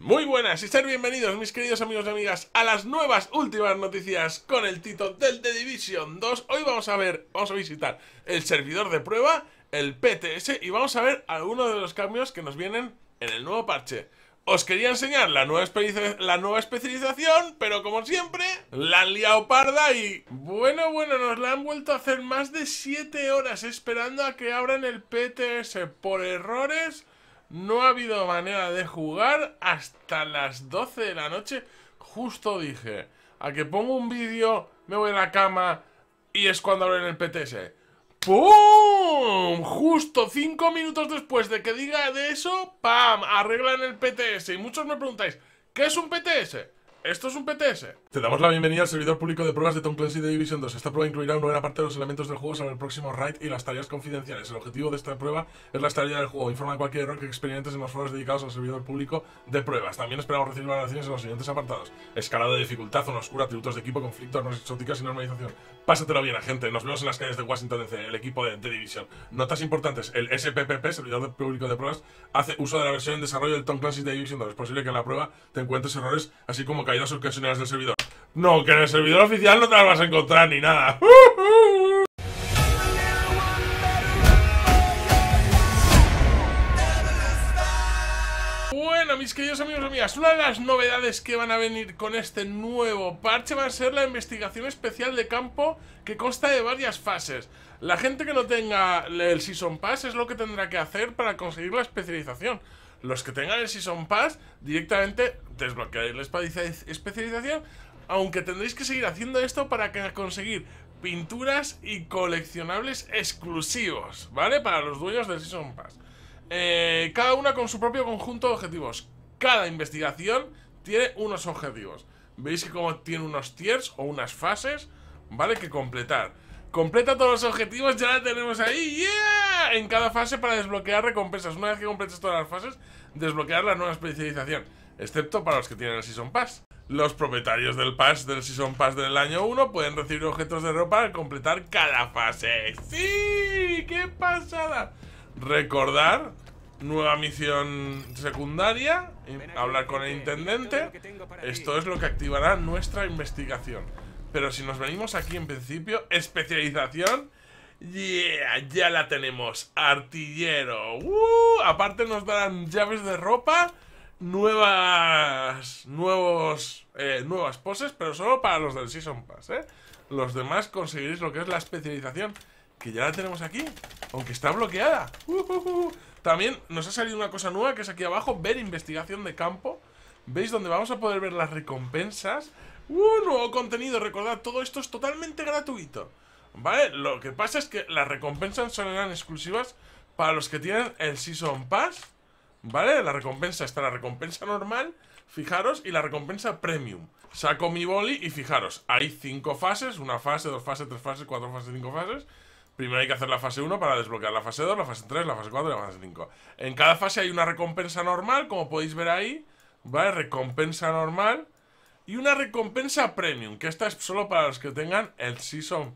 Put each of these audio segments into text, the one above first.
Muy buenas y ser bienvenidos mis queridos amigos y amigas a las nuevas últimas noticias con el título del The Division 2 Hoy vamos a ver, vamos a visitar el servidor de prueba, el PTS y vamos a ver algunos de los cambios que nos vienen en el nuevo parche os quería enseñar la nueva, la nueva especialización, pero como siempre, la han parda y... Bueno, bueno, nos la han vuelto a hacer más de 7 horas esperando a que abran el PTS por errores no ha habido manera de jugar hasta las 12 de la noche. Justo dije, a que pongo un vídeo, me voy a la cama y es cuando abren el PTS. ¡Pum! Justo 5 minutos después de que diga de eso, ¡pam! Arreglan el PTS. Y muchos me preguntáis, ¿qué es un PTS? ¿Esto es un PTS? Te damos la bienvenida al servidor público de pruebas de Tom Clancy de Division 2. Esta prueba incluirá una buena parte de los elementos del juego sobre el próximo raid y las tareas confidenciales. El objetivo de esta prueba es la estabilidad del juego. Informa de cualquier error que experimentes en los foros dedicados al servidor público de pruebas. También esperamos recibir valoraciones en los siguientes apartados. Escalado de dificultad, zona oscura, tributos de equipo, conflictos, armas exóticas y normalización. Pásatelo bien, gente. Nos vemos en las calles de Washington DC, el equipo de Division. Notas importantes. El SPPP, servidor público de pruebas, hace uso de la versión en desarrollo del Tom Clancy de Division 2. Es posible que en la prueba te encuentres errores, así como que del servidor. No, que en el servidor oficial no te las vas a encontrar ni nada. Bueno, mis queridos amigos y amigas, una de las novedades que van a venir con este nuevo parche va a ser la investigación especial de campo que consta de varias fases. La gente que no tenga el Season Pass es lo que tendrá que hacer para conseguir la especialización los que tengan el Season Pass, directamente desbloqueáis la especialización, aunque tendréis que seguir haciendo esto para conseguir pinturas y coleccionables exclusivos, ¿vale? Para los dueños del Season Pass. Eh, cada una con su propio conjunto de objetivos. Cada investigación tiene unos objetivos. Veis que como tiene unos tiers o unas fases, ¿vale? Que completar. Completa todos los objetivos, ya la tenemos ahí. ¡Yeah! En cada fase para desbloquear recompensas. Una vez que completes todas las fases, desbloquear la nueva especialización. Excepto para los que tienen el Season Pass. Los propietarios del Pass del Season Pass del año 1 pueden recibir objetos de ropa al completar cada fase. ¡Sí! ¡Qué pasada! Recordar nueva misión secundaria, hablar con el intendente. Esto es lo que activará nuestra investigación. Pero si nos venimos aquí en principio, especialización, yeah, ya la tenemos, artillero. Uh, aparte nos darán llaves de ropa, nuevas, nuevos, eh, nuevas poses, pero solo para los del Season Pass, ¿eh? Los demás conseguiréis lo que es la especialización, que ya la tenemos aquí, aunque está bloqueada. Uh, uh, uh, También nos ha salido una cosa nueva que es aquí abajo, ver investigación de campo. ¿Veis? Donde vamos a poder ver las recompensas ¡Uh, oh, nuevo contenido! Recordad, todo esto es totalmente gratuito. ¿Vale? Lo que pasa es que las recompensas serán exclusivas para los que tienen el Season Pass. ¿Vale? La recompensa está la recompensa normal, fijaros, y la recompensa premium. Saco mi boli y fijaros, hay cinco fases, una fase, dos fases, tres fases, cuatro fases, cinco fases. Primero hay que hacer la fase 1 para desbloquear la fase 2, la fase 3, la fase 4 y la fase 5. En cada fase hay una recompensa normal, como podéis ver ahí, ¿vale? Recompensa normal, y una recompensa premium, que esta es solo para los que tengan el Season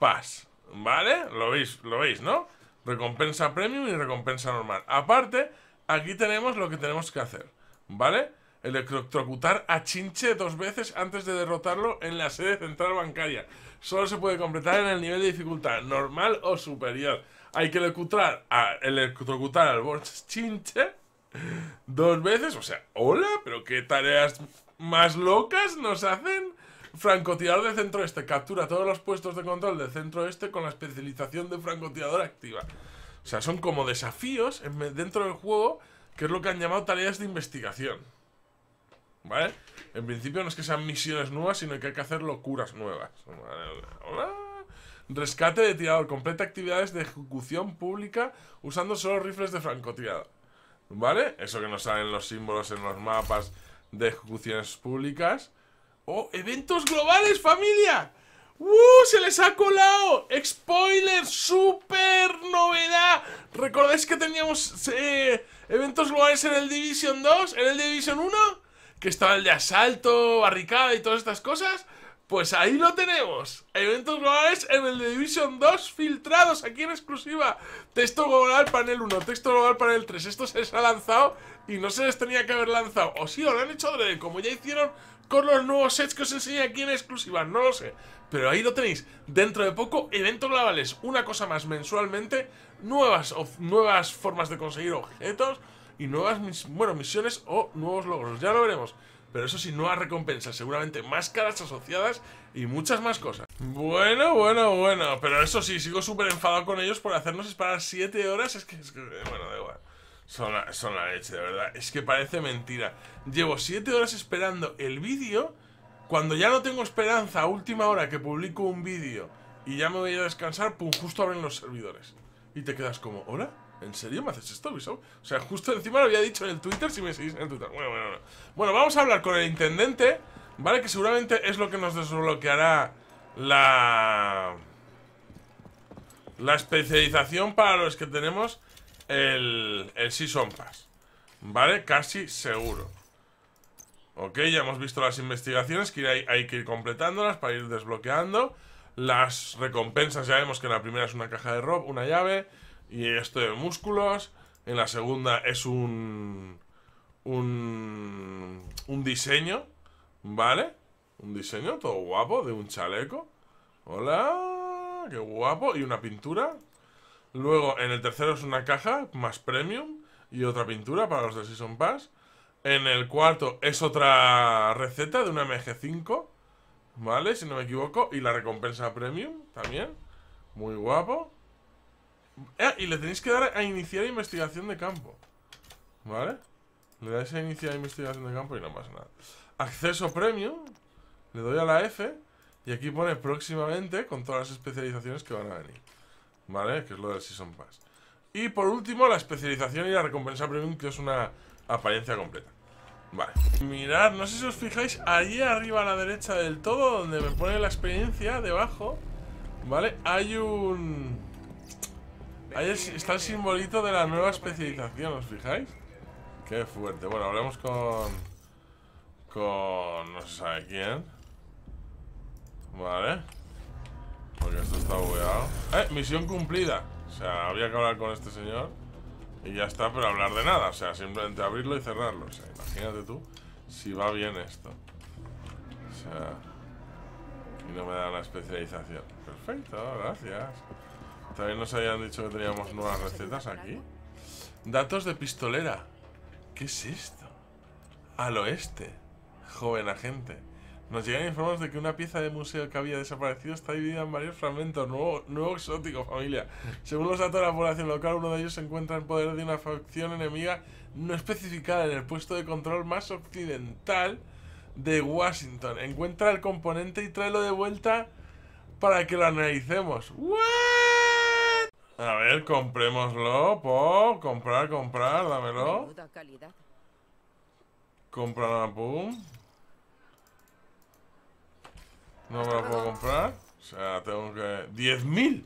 Pass. ¿Vale? Lo veis, lo veis, ¿no? Recompensa premium y recompensa normal. Aparte, aquí tenemos lo que tenemos que hacer. ¿Vale? electrocutar a Chinche dos veces antes de derrotarlo en la sede central bancaria. Solo se puede completar en el nivel de dificultad normal o superior. Hay que electrocutar, a, electrocutar al Borch Chinche dos veces. O sea, hola, pero qué tareas más locas nos hacen francotirador de centro este. Captura todos los puestos de control del centro este con la especialización de francotirador activa. O sea, son como desafíos dentro del juego que es lo que han llamado tareas de investigación. ¿Vale? En principio no es que sean misiones nuevas, sino que hay que hacer locuras nuevas. Rescate de tirador. Completa actividades de ejecución pública usando solo rifles de francotirador. ¿Vale? Eso que nos salen los símbolos en los mapas de ejecuciones públicas. ¡Oh, eventos globales, familia! ¡Uh! ¡Se les ha colado! ¡Spoiler! ¡Super novedad! ¿Recordáis que teníamos eh, eventos globales en el Division 2? ¿En el Division 1? Que estaba el de asalto, barricada y todas estas cosas. Pues ahí lo tenemos. Eventos globales en el de Division 2 filtrados aquí en exclusiva. Texto global panel 1, texto global panel 3. Esto se les ha lanzado y no se les tenía que haber lanzado. O sí, lo han hecho como ya hicieron con los nuevos sets que os enseñé aquí en exclusiva. No lo sé. Pero ahí lo tenéis. Dentro de poco, eventos globales. Una cosa más mensualmente. Nuevas, nuevas formas de conseguir objetos y nuevas, misiones o nuevos logros. Ya lo veremos pero eso sí, no a recompensas, seguramente más caras asociadas y muchas más cosas. Bueno, bueno, bueno, pero eso sí, sigo súper enfadado con ellos por hacernos esperar 7 horas, es que, eh, bueno, da igual. Son la, son la leche, de verdad. Es que parece mentira. Llevo 7 horas esperando el vídeo. Cuando ya no tengo esperanza, a última hora que publico un vídeo y ya me voy a descansar, pum, justo abren los servidores. Y te quedas como, ¿hola? ¿En serio me haces esto, O sea, justo encima lo había dicho en el Twitter si me seguís en el Twitter. Bueno, bueno, bueno. Bueno, vamos a hablar con el intendente, ¿vale? Que seguramente es lo que nos desbloqueará la... La especialización para los que tenemos el, el Season Pass. ¿Vale? Casi seguro. Ok, ya hemos visto las investigaciones que hay, hay que ir completándolas para ir desbloqueando. Las recompensas ya vemos que la primera es una caja de rob, una llave y esto de músculos. En la segunda es un, un, un diseño, ¿vale? Un diseño todo guapo de un chaleco. Hola, qué guapo. Y una pintura. Luego en el tercero es una caja más premium y otra pintura para los de Season Pass. En el cuarto es otra receta de una MG5, ¿vale? Si no me equivoco. Y la recompensa premium también. Muy guapo. Eh, y le tenéis que dar a iniciar investigación de campo. ¿Vale? Le dais a iniciar investigación de campo y no pasa nada. Acceso premium. Le doy a la F. Y aquí pone próximamente con todas las especializaciones que van a venir. ¿Vale? Que es lo del Season Pass. Y por último, la especialización y la recompensa premium, que es una apariencia completa. Vale. Mirad, no sé si os fijáis, allí arriba a la derecha del todo, donde me pone la experiencia, debajo, ¿vale? Hay un... Ahí está el simbolito de la nueva especialización, ¿os fijáis? Qué fuerte. Bueno, hablemos con... Con... No se quién. Vale. Porque esto está bugueado. ¡Eh! Misión cumplida. O sea, había que hablar con este señor. Y ya está, pero hablar de nada. O sea, simplemente abrirlo y cerrarlo. O sea, imagínate tú si va bien esto. O sea... Y no me da la especialización. Perfecto, gracias. También nos habían dicho que teníamos nuevas recetas aquí. Datos de pistolera. ¿Qué es esto? Al oeste. Joven agente. Nos llegan informes de que una pieza de museo que había desaparecido está dividida en varios fragmentos. Nuevo, nuevo exótico, familia. Según los datos de la población local, uno de ellos se encuentra en poder de una facción enemiga no especificada en el puesto de control más occidental de Washington. Encuentra el componente y tráelo de vuelta para que lo analicemos. A ver, comprémoslo, po. Comprar, comprar, dámelo. Comprar a pum. No me lo puedo comprar. O sea, tengo que... ¡10.000!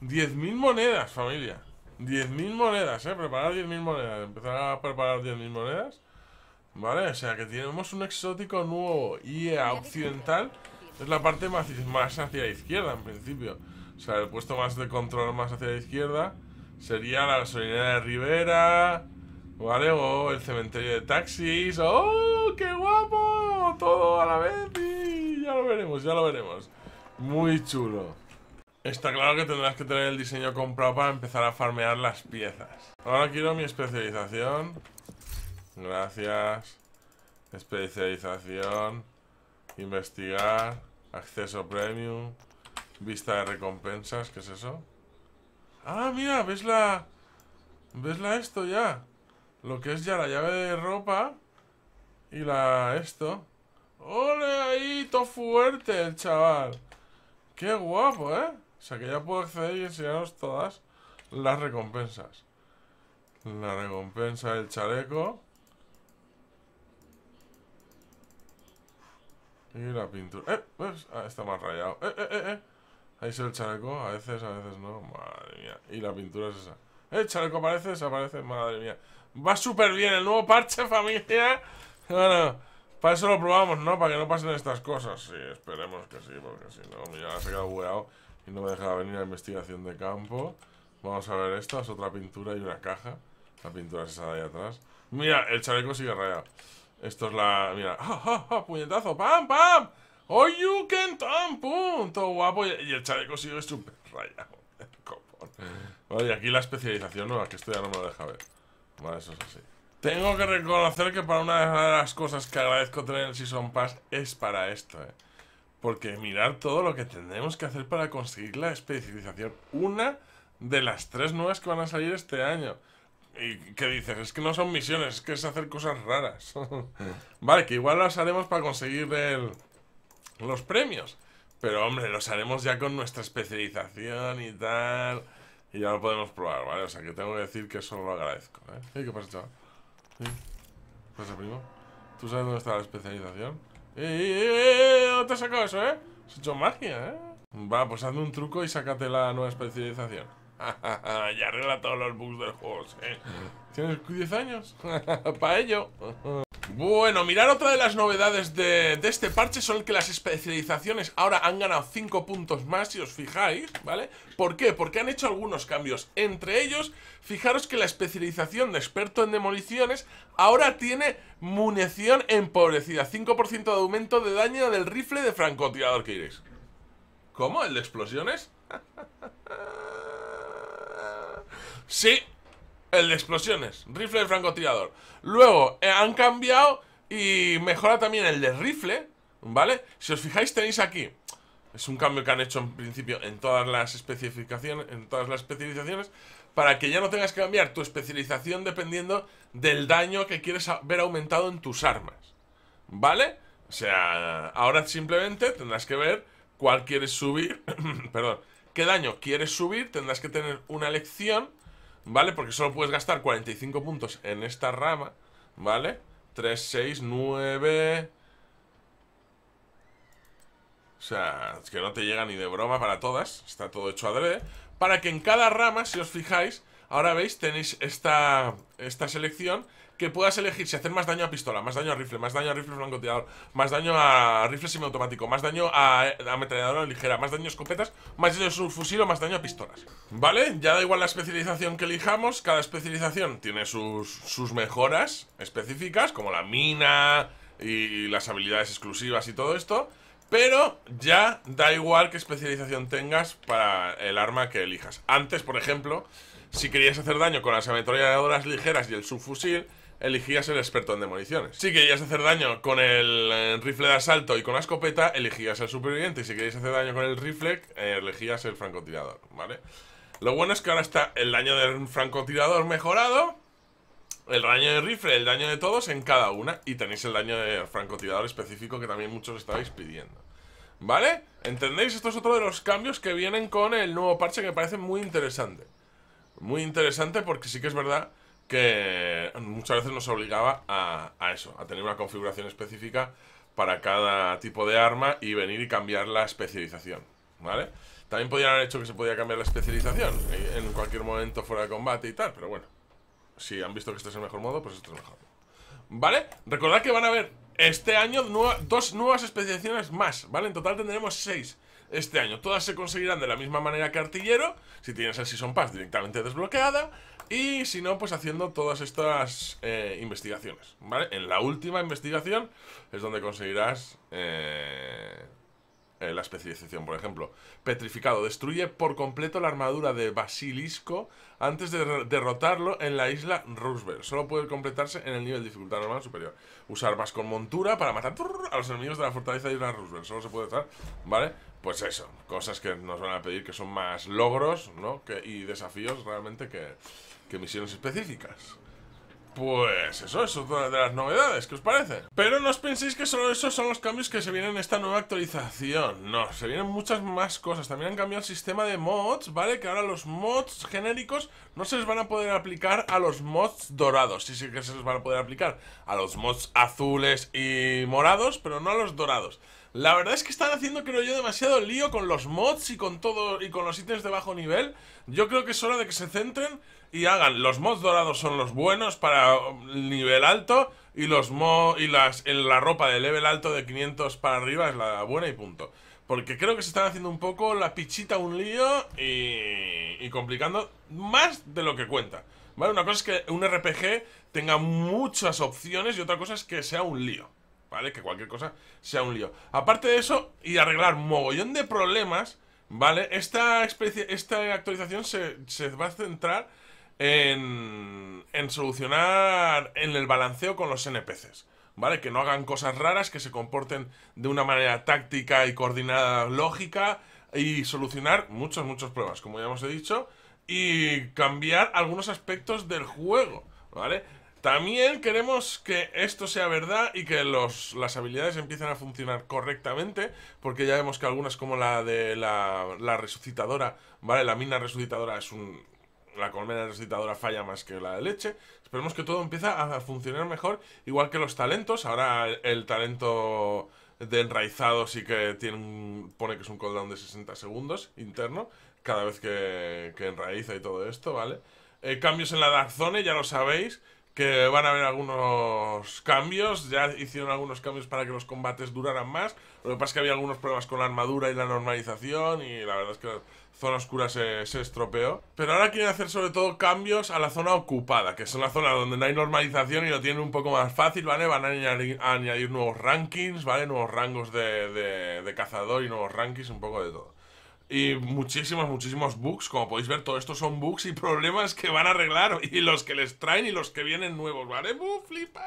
¡10.000 monedas, familia! 10.000 monedas, ¿eh? Preparar 10.000 monedas. Empezar a preparar 10.000 monedas. Vale, o sea que tenemos un exótico nuevo y e occidental. Es la parte más, más hacia la izquierda, en principio. O sea, el puesto más de control más hacia la izquierda sería la gasolinera de Rivera, ¿vale? O el cementerio de taxis. ¡Oh, qué guapo! Todo a la vez ya lo veremos, ya lo veremos. Muy chulo. Está claro que tendrás que tener el diseño comprado para empezar a farmear las piezas. Ahora quiero mi especialización. Gracias. Especialización. Investigar. Acceso premium. Vista de recompensas, ¿qué es eso? Ah, mira, ¿ves la... ¿Ves la esto ya? Lo que es ya la llave de ropa y la esto. ¡Ole ahí! ¡Todo fuerte el chaval! ¡Qué guapo, eh! O sea que ya puedo acceder y enseñaros todas las recompensas. La recompensa del chaleco. Y la pintura. ¡Eh! Ah, está más rayado. ¡Eh, eh, eh! eh! Ahí sale el chaleco, a veces, a veces no. Madre mía. Y la pintura es esa. El chaleco aparece, desaparece. Madre mía. Va súper bien el nuevo parche, familia. Bueno, para eso lo probamos, ¿no? Para que no pasen estas cosas. Sí, esperemos que sí, porque si no, mira, se ha quedado y no me deja venir a investigación de campo. Vamos a ver esto, es otra pintura y una caja. La pintura es esa de ahí atrás. Mira, el chaleco sigue rayado. Esto es la... Mira, ¡ah, ah, ah! puñetazo! ¡Pam, pam! ¡Oh, you tan punto! Guapo. Y el chaleco sigue súper rayado. Vale, y aquí la especialización nueva, que esto ya no me lo deja ver. Vale, eso es así. Tengo que reconocer que para una de las cosas que agradezco tener el Season Pass es para esto, ¿eh? Porque mirar todo lo que tendremos que hacer para conseguir la especialización. Una de las tres nuevas que van a salir este año. ¿Y qué dices? Es que no son misiones, es que es hacer cosas raras. Mm. vale, que igual las haremos para conseguir el los premios. Pero hombre, los haremos ya con nuestra especialización y tal. Y ya lo podemos probar, ¿vale? O sea, que tengo que decir que solo lo agradezco, ¿eh? ¿Eh? ¿Qué pasa, chaval? ¿Qué pasa, primo? ¿Tú sabes dónde está la especialización? ¡Eh, eh, eh! dónde te has sacado eso, eh? Has hecho magia, ¿eh? Va, pues hazme un truco y sácate la nueva especialización. ya arregla todos los bugs del juego, ¿eh? ¿Tienes 10 años? ¡Para ello! Bueno, mirar otra de las novedades de, este parche son que las especializaciones ahora han ganado 5 puntos más, si os fijáis, ¿vale? ¿Por qué? Porque han hecho algunos cambios. Entre ellos, fijaros que la especialización de experto en demoliciones ahora tiene munición empobrecida. 5% de aumento de daño del rifle de francotirador que iréis. ¿Cómo? ¿El de explosiones? sí, el de explosiones, rifle de francotirador. Luego eh, han cambiado y mejora también el de rifle, ¿vale? Si os fijáis tenéis aquí, es un cambio que han hecho en principio en todas las especificaciones, en todas las especializaciones, para que ya no tengas que cambiar tu especialización dependiendo del daño que quieres ver aumentado en tus armas, ¿vale? O sea, ahora simplemente tendrás que ver cuál quieres subir, perdón, qué daño quieres subir, tendrás que tener una elección ¿vale? Porque solo puedes gastar 45 puntos en esta rama, ¿vale? 3, 6, 9... O sea, es que no te llega ni de broma para todas, está todo hecho adrede. Para que en cada rama, si os fijáis, ahora veis, tenéis esta, esta selección que puedas elegir si hacer más daño a pistola, más daño a rifle, más daño a rifle francotirador, más daño a rifle semiautomático, más daño a ametralladora ligera, más daño a escopetas, más daño a subfusil... o más daño a pistolas. ¿Vale? Ya da igual la especialización que elijamos, cada especialización tiene sus, sus mejoras específicas, como la mina y las habilidades exclusivas y todo esto. Pero ya da igual qué especialización tengas para el arma que elijas. Antes, por ejemplo, si querías hacer daño con las ametralladoras ligeras y el subfusil, ...eligías el experto en demoliciones. Si querías hacer daño con el eh, rifle de asalto y con la escopeta, elegías el superviviente. Y si querías hacer daño con el rifle, eh, elegías el francotirador, ¿vale? Lo bueno es que ahora está el daño del francotirador mejorado, el daño de rifle, el daño de todos en cada una, y tenéis el daño del francotirador específico que también muchos estabais pidiendo. ¿Vale? ¿Entendéis? Esto es otro de los cambios que vienen con el nuevo parche que me parece muy interesante. Muy interesante porque sí que es verdad que muchas veces nos obligaba a, a, eso, a tener una configuración específica para cada tipo de arma y venir y cambiar la especialización, ¿vale? También podrían haber hecho que se podía cambiar la especialización eh, en cualquier momento fuera de combate y tal, pero bueno, si han visto que este es el mejor modo, pues este es el mejor. ¿Vale? Recordad que van a haber este año dos nuevas especializaciones más, ¿vale? En total tendremos seis este año. Todas se conseguirán de la misma manera que artillero, si tienes el Season Pass directamente desbloqueada. Y si no, pues haciendo todas estas eh, investigaciones, ¿vale? En la última investigación es donde conseguirás... Eh, eh, la especialización, por ejemplo. Petrificado. Destruye por completo la armadura de Basilisco antes de derrotarlo en la isla Roosevelt. Solo puede completarse en el nivel de dificultad normal superior. Usar armas con montura para matar a los enemigos de la fortaleza de Isla Roosevelt. Solo se puede usar, ¿vale? Pues eso, cosas que nos van a pedir que son más logros, ¿no? Que, y desafíos realmente que, que misiones específicas. Pues eso es una de las novedades, ¿qué os parece? Pero no os penséis que solo esos son los cambios que se vienen en esta nueva actualización. No, se vienen muchas más cosas. También han cambiado el sistema de mods, ¿vale? Que ahora los mods genéricos no se les van a poder aplicar a los mods dorados. Sí, sí que se les van a poder aplicar a los mods azules y morados, pero no a los dorados. La verdad es que están haciendo, creo yo, demasiado lío con los mods y con todo y con los ítems de bajo nivel. Yo creo que es hora de que se centren y hagan. Los mods dorados son los buenos para um, nivel alto y los y las en la ropa de level alto de 500 para arriba es la buena y punto. Porque creo que se están haciendo un poco la pichita un lío y, y complicando más de lo que cuenta. ¿Vale? Una cosa es que un RPG tenga muchas opciones y otra cosa es que sea un lío. ¿vale? Que cualquier cosa sea un lío. Aparte de eso, y arreglar mogollón de problemas, ¿vale? Esta, esta actualización se, va a centrar en, solucionar en el balanceo con los NPCs. ¿Vale? Que no hagan cosas raras, que se comporten de una manera táctica y coordinada lógica y solucionar muchos, muchos problemas, como ya hemos dicho, y cambiar algunos aspectos del juego, ¿vale? También queremos que esto sea verdad y que las habilidades empiecen a funcionar correctamente, porque ya vemos que algunas como la de la, resucitadora, ¿vale? La mina resucitadora es un... La colmena resucitadora falla más que la de leche. Esperemos que todo empiece a funcionar mejor, igual que los talentos. Ahora el, talento de enraizado sí que tiene un, pone que es un cooldown de 60 segundos interno cada vez que, que enraiza y todo esto, ¿vale? Eh, cambios en la Dark Zone, ya lo sabéis que van a haber algunos cambios. Ya hicieron algunos cambios para que los combates duraran más. Lo que pasa es que había algunos problemas con la armadura y la normalización y la verdad es que zona oscura se, estropeó. Pero ahora quieren hacer sobre todo cambios a la zona ocupada, que es una zona donde no hay normalización y lo tienen un poco más fácil, ¿vale? Van a añadir, nuevos rankings, ¿vale? Nuevos rangos de cazador y nuevos rankings, un poco de todo y muchísimos, muchísimos bugs. Como podéis ver, todo esto son bugs y problemas que van a arreglar. Y los que les traen y los que vienen nuevos, ¿vale? buh, flipa!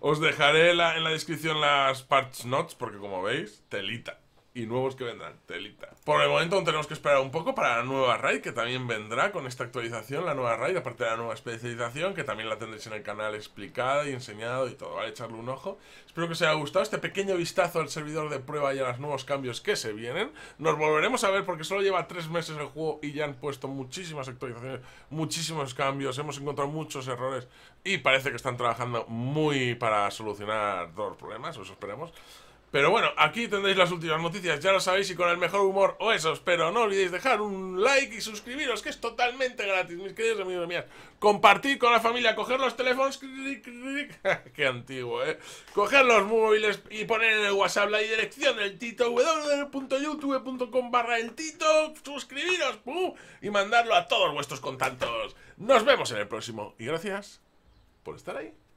Os dejaré en la descripción las parts notes, porque como veis, telita y nuevos que vendrán. Telita. Por el momento tenemos que esperar un poco para la nueva raid, que también vendrá con esta actualización, la nueva raid, aparte de la nueva especialización, que también la tendréis en el canal explicada y enseñado y todo, ¿vale? Echarle un ojo. Espero que os haya gustado este pequeño vistazo al servidor de prueba y a los nuevos cambios que se vienen. Nos volveremos a ver porque solo lleva tres meses el juego y ya han puesto muchísimas actualizaciones, muchísimos cambios, hemos encontrado muchos errores y parece que están trabajando muy para solucionar todos los problemas, eso esperemos. Pero bueno, aquí tendréis las últimas noticias, ya lo sabéis, y con el mejor humor o esos. Pero no olvidéis dejar un like y suscribiros, que es totalmente gratis, mis queridos amigos míos. Compartir con la familia, coger los teléfonos... ¡Qué antiguo, eh! Coger los móviles y poner en el WhatsApp la dirección del Tito, www.youtube.com barra el Tito, suscribiros, ¡pum! y mandarlo a todos vuestros contactos. Nos vemos en el próximo, y gracias por estar ahí.